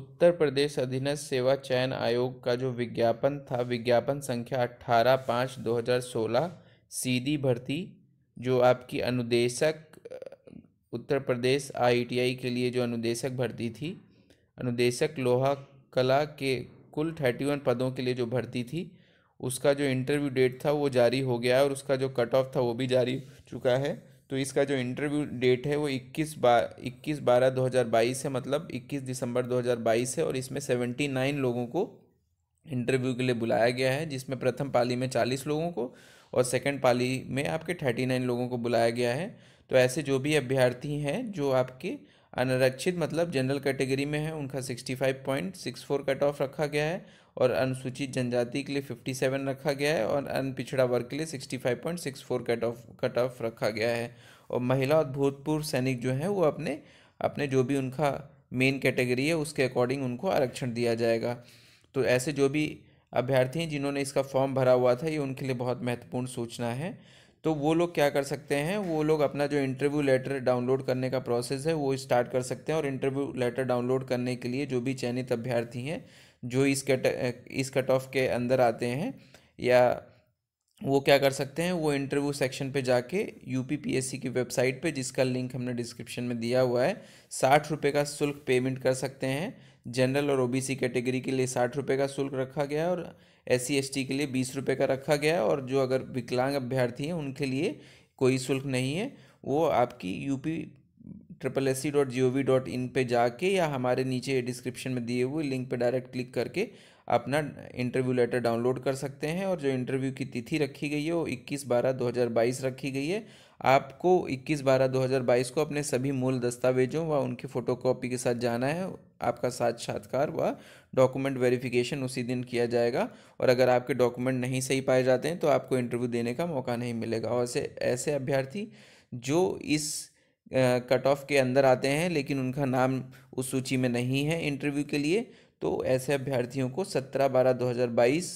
उत्तर प्रदेश अधीनस्थ सेवा चयन आयोग का जो विज्ञापन था विज्ञापन संख्या अट्ठारह पाँच दो हज़ार सोलह सीधी भर्ती जो आपकी अनुदेशक उत्तर प्रदेश आईटीआई के लिए जो अनुदेशक भर्ती थी अनुदेशक लोहा कला के कुल थर्टी वन पदों के लिए जो भर्ती थी उसका जो इंटरव्यू डेट था वो जारी हो गया और उसका जो कट ऑफ था वो भी जारी चुका है तो इसका जो इंटरव्यू डेट है वो 21 बा इक्कीस बारह दो है मतलब 21 दिसंबर 2022 है और इसमें 79 लोगों को इंटरव्यू के लिए बुलाया गया है जिसमें प्रथम पाली में 40 लोगों को और सेकंड पाली में आपके 39 लोगों को बुलाया गया है तो ऐसे जो भी अभ्यर्थी हैं जो आपके अनारक्षित मतलब जनरल कैटेगरी में है उनका sixty five point six four cut off रखा गया है और अनुसूचित जनजाति के लिए फिफ्टी सेवन रखा गया है और अन पिछड़ा वर्ग के लिए sixty five point six four cut off cut off रखा गया है और महिला और भूतपूर्व सैनिक जो हैं वो अपने अपने जो भी उनका मेन कैटेगरी है उसके अकॉर्डिंग उनको आरक्षण दिया जाएगा तो ऐसे जो भी अभ्यर्थी हैं जिन्होंने इसका फॉर्म भरा हुआ था ये उनके लिए बहुत महत्वपूर्ण सूचना है तो वो लोग क्या कर सकते हैं वो लोग अपना जो इंटरव्यू लेटर डाउनलोड करने का प्रोसेस है वो स्टार्ट कर सकते हैं और इंटरव्यू लेटर डाउनलोड करने के लिए जो भी चयनित अभ्यर्थी हैं जो इस कट इस कट ऑफ के अंदर आते हैं या वो क्या कर सकते हैं वो इंटरव्यू सेक्शन पे जाके यू की वेबसाइट पे जिसका लिंक हमने डिस्क्रिप्शन में दिया हुआ है साठ रुपये का शुल्क पेमेंट कर सकते हैं जनरल और ओबीसी कैटेगरी के लिए साठ रुपये का शुल्क रखा गया है और एस सी के लिए बीस रुपये का रखा गया है और जो अगर विकलांग अभ्यर्थी हैं उनके लिए कोई शुल्क नहीं है वो आपकी U P triple S C dot G O V dot in पर जाके या हमारे नीचे डिस्क्रिप्शन में दिए हुए लिंक पर डायरेक्ट क्लिक करके अपना इंटरव्यू लेटर डाउनलोड कर सकते हैं और जो इंटरव्यू की तिथि रखी गई है वो 21 बारह 2022 रखी गई है आपको 21 बारह 2022 को अपने सभी मूल दस्तावेजों व उनकी फ़ोटोकॉपी के साथ जाना है आपका साक्षात्कार व डॉक्यूमेंट वेरिफिकेशन उसी दिन किया जाएगा और अगर आपके डॉक्यूमेंट नहीं सही पाए जाते हैं तो आपको इंटरव्यू देने का मौका नहीं मिलेगा और ऐसे ऐसे अभ्यर्थी जो इस कट ऑफ के अंदर आते हैं लेकिन उनका नाम उस सूची में नहीं है इंटरव्यू के लिए तो ऐसे अभ्यर्थियों को सत्रह बारह दो हज़ार बाईस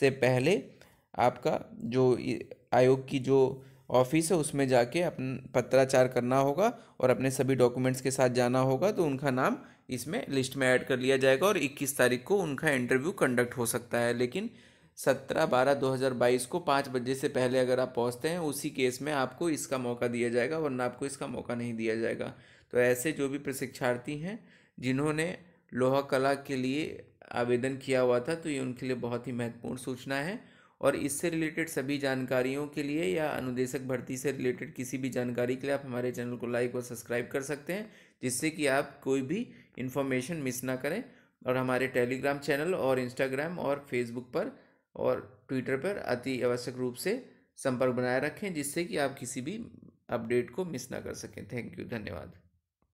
से पहले आपका जो आयोग की जो ऑफिस है उसमें जाके अपन पत्राचार करना होगा और अपने सभी डॉक्यूमेंट्स के साथ जाना होगा तो उनका नाम इसमें लिस्ट में ऐड कर लिया जाएगा और 21 तारीख को उनका इंटरव्यू कंडक्ट हो सकता है लेकिन 17 बारह 2022 को पाँच बजे से पहले अगर आप पहुँचते हैं उसी केस में आपको इसका मौका दिया जाएगा वरना आपको इसका मौका नहीं दिया जाएगा तो ऐसे जो भी प्रशिक्षार्थी हैं जिन्होंने लोहा कला के लिए आवेदन किया हुआ था तो ये उनके लिए बहुत ही महत्वपूर्ण सूचना है और इससे रिलेटेड सभी जानकारियों के लिए या अनुदेशक भर्ती से रिलेटेड किसी भी जानकारी के लिए आप हमारे चैनल को लाइक और सब्सक्राइब कर सकते हैं जिससे कि आप कोई भी इन्फॉर्मेशन मिस ना करें और हमारे टेलीग्राम चैनल और इंस्टाग्राम और फेसबुक पर और ट्विटर पर अति आवश्यक रूप से संपर्क बनाए रखें जिससे कि आप किसी भी अपडेट को मिस ना कर सकें थैंक यू धन्यवाद